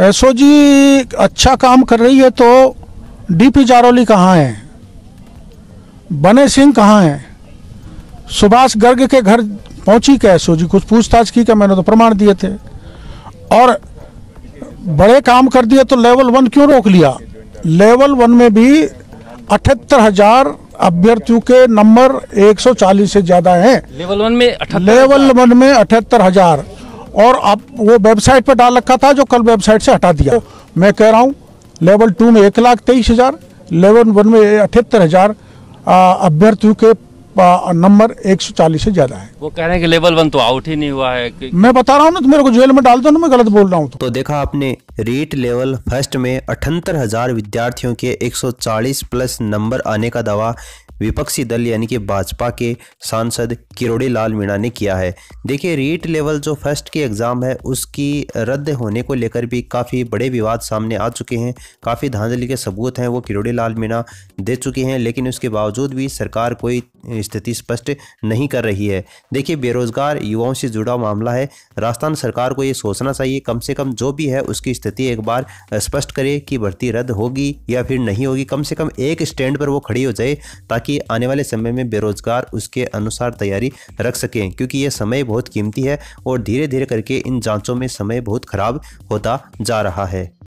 SO जी अच्छा काम कर रही है तो डीपी जारौली कहाँ है बने सिंह कहाँ हैं सुभाष गर्ग के घर पहुंची क्या एसओ जी कुछ पूछताछ की क्या मैंने तो प्रमाण दिए थे और बड़े काम कर दिए तो लेवल वन क्यों रोक लिया लेवल वन में भी अठहत्तर हजार अभ्यर्थियों के नंबर 140 से ज्यादा हैं लेवल वन में लेवल वन में अठहत्तर हजार और अब वो वेबसाइट पर डाल रखा था जो कल वेबसाइट से हटा दिया मैं कह रहा हूँ लेवल टू में एक लाख तेईस हज़ार लेवल वन में अठहत्तर हज़ार अभ्यर्थियों के नंबर 140 से ज्यादा है वो कह रहे हैं कि लेवल वन तो आउट ही नहीं हुआ है कि... मैं बता रहा हूँ ना तो मेरे को जेल में डाल दो ना मैं गलत बोल रहा हूँ तो।, तो देखा आपने रेट लेवल फर्स्ट में अठहत्तर हजार विद्यार्थियों के 140 प्लस नंबर आने का दावा विपक्षी दल यानी कि भाजपा के सांसद किरोड़ी लाल मीणा ने किया है देखिए रीट लेवल जो फर्स्ट की एग्ज़ाम है उसकी रद्द होने को लेकर भी काफ़ी बड़े विवाद सामने आ चुके हैं काफ़ी धांधली के सबूत हैं वो किरोड़ी लाल मीणा दे चुके हैं लेकिन उसके बावजूद भी सरकार कोई स्थिति स्पष्ट नहीं कर रही है देखिए बेरोज़गार युवाओं से जुड़ा मामला है राजस्थान सरकार को ये सोचना चाहिए कम से कम जो भी है उसकी स्थिति एक बार स्पष्ट करे कि भर्ती रद्द होगी या फिर नहीं होगी कम से कम एक स्टैंड पर वो खड़ी हो जाए ताकि ताकि आने वाले समय में बेरोजगार उसके अनुसार तैयारी रख सकें क्योंकि यह समय बहुत कीमती है और धीरे धीरे करके इन जाँचों में समय बहुत ख़राब होता जा रहा है